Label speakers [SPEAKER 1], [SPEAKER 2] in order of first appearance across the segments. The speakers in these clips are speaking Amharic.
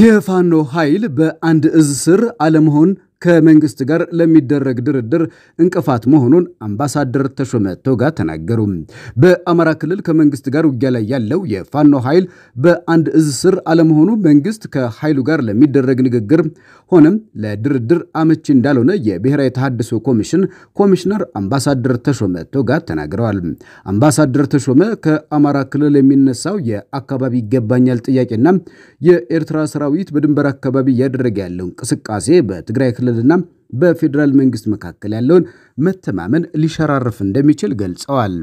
[SPEAKER 1] የፋኖ ኃይል በአንድ እዝ ስር አለመሆን ከመንግስት ጋር ለሚደረግ ድርድር እንቅፋት መሆኑን አምባሳደር ተሾመ ቶጋ ተናገሩ። በአማራ ክልል ከመንግስት ጋር ውጊያ ላይ ያለው የፋኖ ኃይል በአንድ እዝ ስር አለመሆኑ መንግስት ከኃይሉ ጋር ለሚደረግ ንግግር ሆነም ለድርድር አመቺ እንዳልሆነ የብሔራዊ ተሃድሶ ኮሚሽን ኮሚሽነር አምባሳደር ተሾመ ቶጋ ተናግረዋል። አምባሳደር ተሾመ ከአማራ ክልል የሚነሳው የአካባቢ ይገባኛል ጥያቄና የኤርትራ ሰራዊት በድንበር አካባቢ እያደረገ ያለው እንቅስቃሴ በትግራይ ክልል ማቅለልና በፌዴራል መንግስት መካከል ያለውን መተማመን ሊሸራርፍ እንደሚችል ገልጸዋል።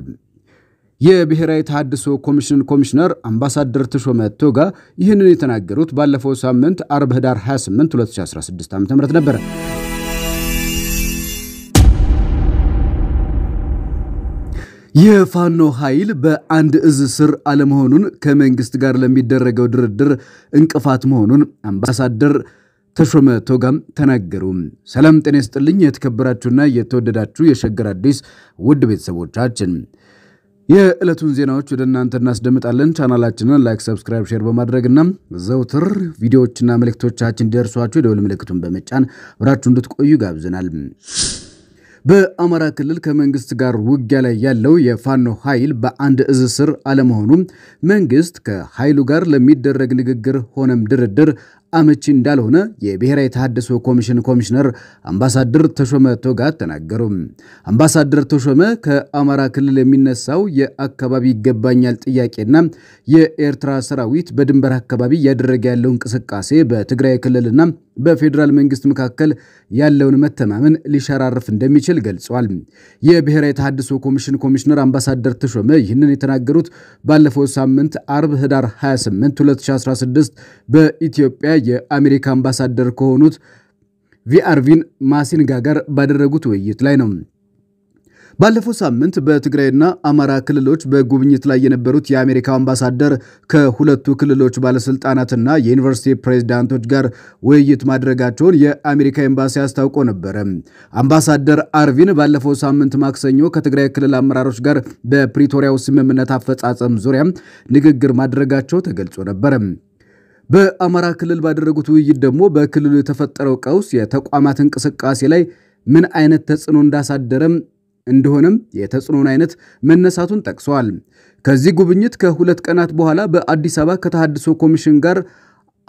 [SPEAKER 1] የብሔራዊ ተሃድሶ ኮሚሽን ኮሚሽነር አምባሳደር ተሾመ ቶጋ ይህንን የተናገሩት ባለፈው ሳምንት አርብ ህዳር 28 2016 ዓ ም ነበር። የፋኖ ኃይል በአንድ እዝ ስር አለመሆኑን ከመንግስት ጋር ለሚደረገው ድርድር እንቅፋት መሆኑን አምባሳደር ተሾመ ቶጋም ተናገሩ። ሰላም ጤና ይስጥልኝ። የተከበራችሁና የተወደዳችሁ የሸገር አዲስ ውድ ቤተሰቦቻችን የዕለቱን ዜናዎች ወደ እናንተ እናስደምጣለን። ቻናላችንን ላይክ፣ ሰብስክራይብ፣ ሼር በማድረግና ዘውትር ቪዲዮዎችና መልእክቶቻችን ደርሷችሁ የደውል ምልክቱን በመጫን አብራችሁ እንድትቆዩ ጋብዘናል። በአማራ ክልል ከመንግስት ጋር ውጊያ ላይ ያለው የፋኖ ኃይል በአንድ እዝ ስር አለመሆኑም መንግስት ከኃይሉ ጋር ለሚደረግ ንግግር ሆነም ድርድር አመቺ እንዳልሆነ የብሔራዊ ተሃድሶ ኮሚሽን ኮሚሽነር አምባሳደር ተሾመ ቶጋት ተናገሩ። አምባሳደር ተሾመ ከአማራ ክልል የሚነሳው የአካባቢ ይገባኛል ጥያቄና የኤርትራ ሰራዊት በድንበር አካባቢ እያደረገ ያለው እንቅስቃሴ በትግራይ ክልልና በፌዴራል መንግስት መካከል ያለውን መተማመን ሊሸራርፍ እንደሚችል ገልጿል። የብሔራዊ ተሃድሶ ኮሚሽን ኮሚሽነር አምባሳደር ተሾመ ይህንን የተናገሩት ባለፈው ሳምንት አርብ ህዳር 28 2016 በኢትዮጵያ የአሜሪካ አምባሳደር ከሆኑት ቪአርቪን ማሲንጋ ጋር ባደረጉት ውይይት ላይ ነው። ባለፈው ሳምንት በትግራይና አማራ ክልሎች በጉብኝት ላይ የነበሩት የአሜሪካው አምባሳደር ከሁለቱ ክልሎች ባለስልጣናትና የዩኒቨርሲቲ ፕሬዚዳንቶች ጋር ውይይት ማድረጋቸውን የአሜሪካ ኤምባሲ አስታውቆ ነበረ። አምባሳደር አርቪን ባለፈው ሳምንት ማክሰኞ ከትግራይ ክልል አመራሮች ጋር በፕሪቶሪያው ስምምነት አፈጻጸም ዙሪያ ንግግር ማድረጋቸው ተገልጾ ነበር። በአማራ ክልል ባደረጉት ውይይት ደግሞ በክልሉ የተፈጠረው ቀውስ የተቋማት እንቅስቃሴ ላይ ምን አይነት ተጽዕኖ እንዳሳደረም እንደሆነም የተጽዕኖን አይነት መነሳቱን ጠቅሰዋል። ከዚህ ጉብኝት ከሁለት ቀናት በኋላ በአዲስ አበባ ከተሃድሶ ኮሚሽን ጋር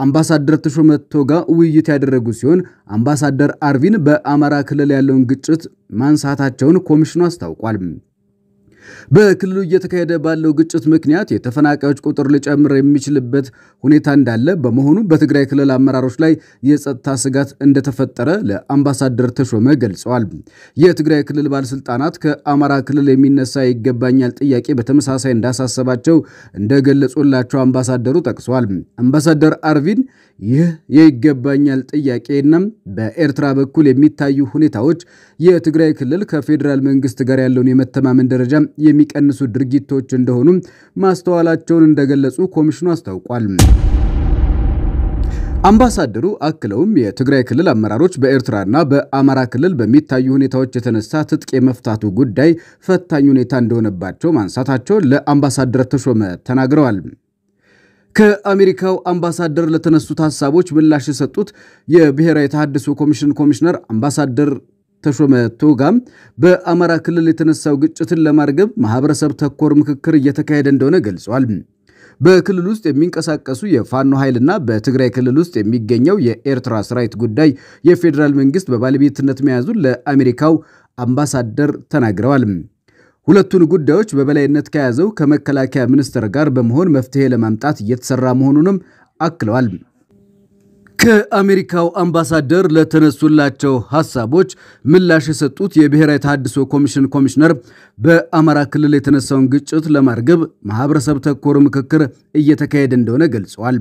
[SPEAKER 1] አምባሳደር ተሾመ ቶጋ ውይይት ያደረጉ ሲሆን አምባሳደር አርቪን በአማራ ክልል ያለውን ግጭት ማንሳታቸውን ኮሚሽኑ አስታውቋል። በክልሉ እየተካሄደ ባለው ግጭት ምክንያት የተፈናቃዮች ቁጥር ሊጨምር የሚችልበት ሁኔታ እንዳለ በመሆኑ በትግራይ ክልል አመራሮች ላይ የጸጥታ ስጋት እንደተፈጠረ ለአምባሳደር ተሾመ ገልጸዋል። የትግራይ ክልል ባለስልጣናት ከአማራ ክልል የሚነሳ ይገባኛል ጥያቄ በተመሳሳይ እንዳሳሰባቸው እንደገለጹላቸው አምባሳደሩ ጠቅሰዋል። አምባሳደር አርቪን ይህ የይገባኛል ጥያቄና በኤርትራ በኩል የሚታዩ ሁኔታዎች የትግራይ ክልል ከፌዴራል መንግስት ጋር ያለውን የመተማመን ደረጃ የሚቀንሱ ድርጊቶች እንደሆኑ ማስተዋላቸውን እንደገለጹ ኮሚሽኑ አስታውቋል። አምባሳደሩ አክለውም የትግራይ ክልል አመራሮች በኤርትራና በአማራ ክልል በሚታዩ ሁኔታዎች የተነሳ ትጥቅ የመፍታቱ ጉዳይ ፈታኝ ሁኔታ እንደሆነባቸው ማንሳታቸውን ለአምባሳደር ተሾመ ተናግረዋል። ከአሜሪካው አምባሳደር ለተነሱት ሀሳቦች ምላሽ የሰጡት የብሔራዊ ተሃድሶ ኮሚሽን ኮሚሽነር አምባሳደር ተሾመ ቶጋም በአማራ ክልል የተነሳው ግጭትን ለማርገብ ማህበረሰብ ተኮር ምክክር እየተካሄደ እንደሆነ ገልጿል። በክልል ውስጥ የሚንቀሳቀሱ የፋኖ ኃይልና በትግራይ ክልል ውስጥ የሚገኘው የኤርትራ ሰራዊት ጉዳይ የፌዴራል መንግስት በባለቤትነት መያዙን ለአሜሪካው አምባሳደር ተናግረዋል። ሁለቱን ጉዳዮች በበላይነት ከያዘው ከመከላከያ ሚኒስቴር ጋር በመሆን መፍትሄ ለማምጣት እየተሰራ መሆኑንም አክለዋል። ከአሜሪካው አምባሳደር ለተነሱላቸው ሀሳቦች ምላሽ የሰጡት የብሔራዊ ተሃድሶ ኮሚሽን ኮሚሽነር በአማራ ክልል የተነሳውን ግጭት ለማርገብ ማህበረሰብ ተኮር ምክክር እየተካሄደ እንደሆነ ገልጸዋል።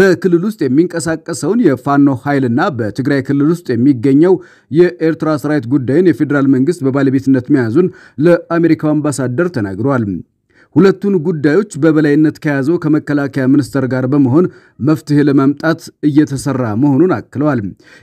[SPEAKER 1] በክልል ውስጥ የሚንቀሳቀሰውን የፋኖ ኃይልና በትግራይ ክልል ውስጥ የሚገኘው የኤርትራ ሰራዊት ጉዳይን የፌዴራል መንግስት በባለቤትነት መያዙን ለአሜሪካው አምባሳደር ተናግረዋል። ሁለቱን ጉዳዮች በበላይነት ከያዘው ከመከላከያ ሚኒስቴር ጋር በመሆን መፍትሄ ለማምጣት እየተሰራ መሆኑን አክለዋል።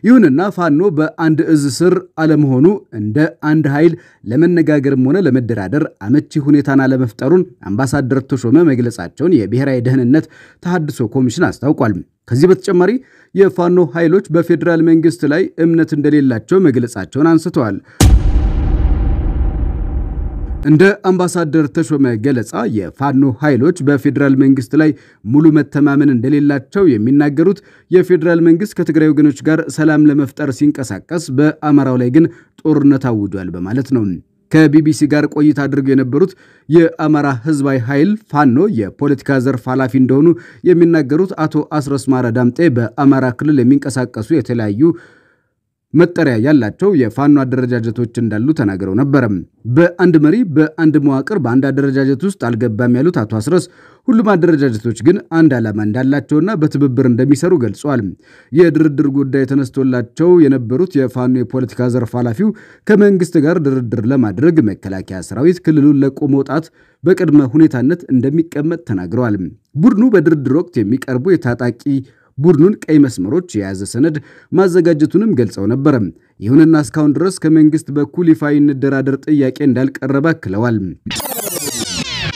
[SPEAKER 1] ይሁንና ፋኖ በአንድ እዝ ስር አለመሆኑ እንደ አንድ ኃይል ለመነጋገርም ሆነ ለመደራደር አመቺ ሁኔታን አለመፍጠሩን አምባሳደር ተሾመ መግለጻቸውን የብሔራዊ ደህንነት ተሃድሶ ኮሚሽን አስታውቋል። ከዚህ በተጨማሪ የፋኖ ኃይሎች በፌዴራል መንግስት ላይ እምነት እንደሌላቸው መግለጻቸውን አንስተዋል። እንደ አምባሳደር ተሾመ ገለጻ የፋኖ ኃይሎች በፌዴራል መንግስት ላይ ሙሉ መተማመን እንደሌላቸው የሚናገሩት የፌዴራል መንግስት ከትግራይ ወገኖች ጋር ሰላም ለመፍጠር ሲንቀሳቀስ በአማራው ላይ ግን ጦርነት አውጇል በማለት ነው። ከቢቢሲ ጋር ቆይታ አድርገው የነበሩት የአማራ ህዝባዊ ኃይል ፋኖ የፖለቲካ ዘርፍ ኃላፊ እንደሆኑ የሚናገሩት አቶ አስረስማረ ዳምጤ በአማራ ክልል የሚንቀሳቀሱ የተለያዩ መጠሪያ ያላቸው የፋኖ አደረጃጀቶች እንዳሉ ተናግረው ነበር። በአንድ መሪ፣ በአንድ መዋቅር፣ በአንድ አደረጃጀት ውስጥ አልገባም ያሉት አቶ አስረስ ሁሉም አደረጃጀቶች ግን አንድ ዓላማ እንዳላቸውና በትብብር እንደሚሰሩ ገልጿል። የድርድር ጉዳይ ተነስቶላቸው የነበሩት የፋኖ የፖለቲካ ዘርፍ ኃላፊው ከመንግስት ጋር ድርድር ለማድረግ መከላከያ ሰራዊት ክልሉን ለቆ መውጣት በቅድመ ሁኔታነት እንደሚቀመጥ ተናግረዋል። ቡድኑ በድርድር ወቅት የሚቀርቡ የታጣቂ ቡድኑን ቀይ መስመሮች የያዘ ሰነድ ማዘጋጀቱንም ገልጸው ነበር። ይሁንና እስካሁን ድረስ ከመንግስት በኩል ይፋ እንደራደር ጥያቄ እንዳልቀረበ አክለዋል።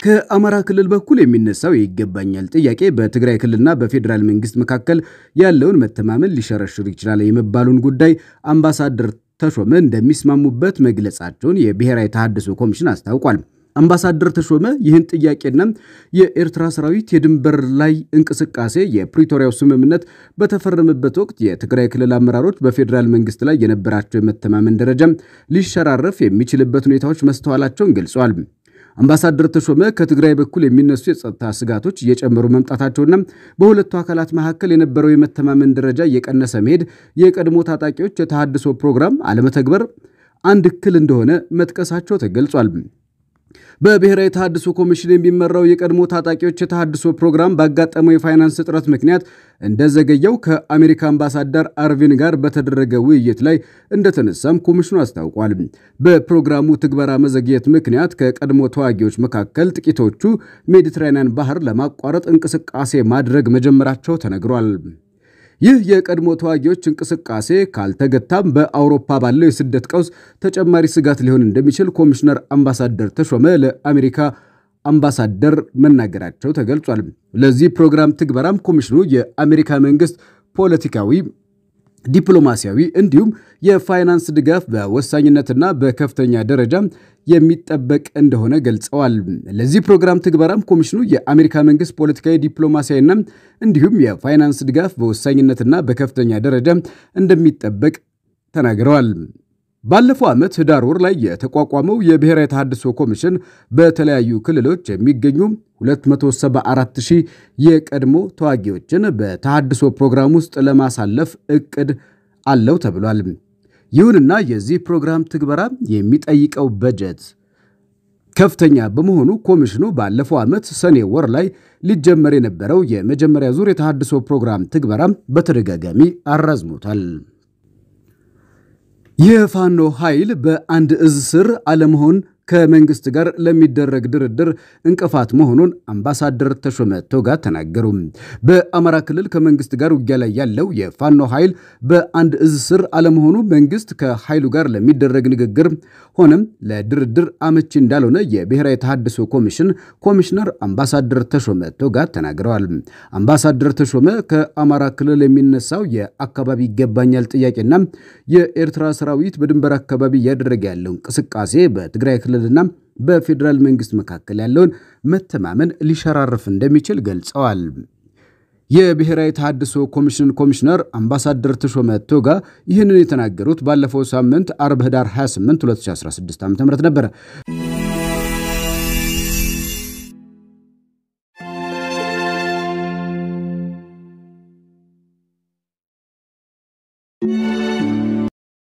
[SPEAKER 1] ከአማራ ክልል በኩል የሚነሳው የይገባኛል ጥያቄ በትግራይ ክልልና በፌዴራል መንግስት መካከል ያለውን መተማመን ሊሸረሽር ይችላል የመባሉን ጉዳይ አምባሳደር ተሾመ እንደሚስማሙበት መግለጻቸውን የብሔራዊ ተሃድሶ ኮሚሽን አስታውቋል። አምባሳደር ተሾመ ይህን ጥያቄና የኤርትራ ሰራዊት የድንበር ላይ እንቅስቃሴ የፕሪቶሪያው ስምምነት በተፈረመበት ወቅት የትግራይ ክልል አመራሮች በፌዴራል መንግስት ላይ የነበራቸው የመተማመን ደረጃ ሊሸራረፍ የሚችልበት ሁኔታዎች መስተዋላቸውን ገልጸዋል። አምባሳደር ተሾመ ከትግራይ በኩል የሚነሱ የጸጥታ ስጋቶች እየጨመሩ መምጣታቸውና በሁለቱ አካላት መካከል የነበረው የመተማመን ደረጃ እየቀነሰ መሄድ የቀድሞ ታጣቂዎች የተሃድሶ ፕሮግራም አለመተግበር አንድ እክል እንደሆነ መጥቀሳቸው ተገልጿል። በብሔራዊ ተሃድሶ ኮሚሽን የሚመራው የቀድሞ ታጣቂዎች የተሃድሶ ፕሮግራም ባጋጠመው የፋይናንስ እጥረት ምክንያት እንደዘገየው ከአሜሪካ አምባሳደር አርቪን ጋር በተደረገ ውይይት ላይ እንደተነሳም ኮሚሽኑ አስታውቋል። በፕሮግራሙ ትግበራ መዘግየት ምክንያት ከቀድሞ ተዋጊዎች መካከል ጥቂቶቹ ሜዲትራኒያን ባህር ለማቋረጥ እንቅስቃሴ ማድረግ መጀመራቸው ተነግሯል። ይህ የቀድሞ ተዋጊዎች እንቅስቃሴ ካልተገታም በአውሮፓ ባለው የስደት ቀውስ ተጨማሪ ስጋት ሊሆን እንደሚችል ኮሚሽነር አምባሳደር ተሾመ ለአሜሪካ አምባሳደር መናገራቸው ተገልጿል። ለዚህ ፕሮግራም ትግበራም ኮሚሽኑ የአሜሪካ መንግስት ፖለቲካዊ ዲፕሎማሲያዊ እንዲሁም የፋይናንስ ድጋፍ በወሳኝነትና በከፍተኛ ደረጃ የሚጠበቅ እንደሆነ ገልጸዋል። ለዚህ ፕሮግራም ትግበራም ኮሚሽኑ የአሜሪካ መንግስት ፖለቲካዊ፣ ዲፕሎማሲያዊና እንዲሁም የፋይናንስ ድጋፍ በወሳኝነትና በከፍተኛ ደረጃ እንደሚጠበቅ ተናግረዋል። ባለፈው ዓመት ህዳር ወር ላይ የተቋቋመው የብሔራዊ ተሃድሶ ኮሚሽን በተለያዩ ክልሎች የሚገኙ 274,000 የቀድሞ ተዋጊዎችን በተሃድሶ ፕሮግራም ውስጥ ለማሳለፍ እቅድ አለው ተብሏል። ይሁንና የዚህ ፕሮግራም ትግበራ የሚጠይቀው በጀት ከፍተኛ በመሆኑ ኮሚሽኑ ባለፈው ዓመት ሰኔ ወር ላይ ሊጀመር የነበረው የመጀመሪያ ዙር የተሃድሶ ፕሮግራም ትግበራ በተደጋጋሚ አራዝሞታል። የፋኖ ኃይል በአንድ እዝ ስር አለመሆን ከመንግስት ጋር ለሚደረግ ድርድር እንቅፋት መሆኑን አምባሳደር ተሾመ ቶጋ ተናገሩ። በአማራ ክልል ከመንግስት ጋር ውጊያ ላይ ያለው የፋኖ ኃይል በአንድ እዝ ስር አለመሆኑ መንግስት ከኃይሉ ጋር ለሚደረግ ንግግር ሆነም ለድርድር አመቺ እንዳልሆነ የብሔራዊ ተሃድሶ ኮሚሽን ኮሚሽነር አምባሳደር ተሾመ ቶጋ ተናግረዋል። አምባሳደር ተሾመ ከአማራ ክልል የሚነሳው የአካባቢ ይገባኛል ጥያቄና የኤርትራ ሰራዊት በድንበር አካባቢ እያደረገ ያለው እንቅስቃሴ በትግራይ ክልል ክልልና በፌዴራል መንግስት መካከል ያለውን መተማመን ሊሸራርፍ እንደሚችል ገልጸዋል። የብሔራዊ ተሃድሶ ኮሚሽን ኮሚሽነር አምባሳደር ተሾመ ቶጋ ይህንን የተናገሩት ባለፈው ሳምንት አርብ ህዳር 28 2016 ዓ ም ነበረ።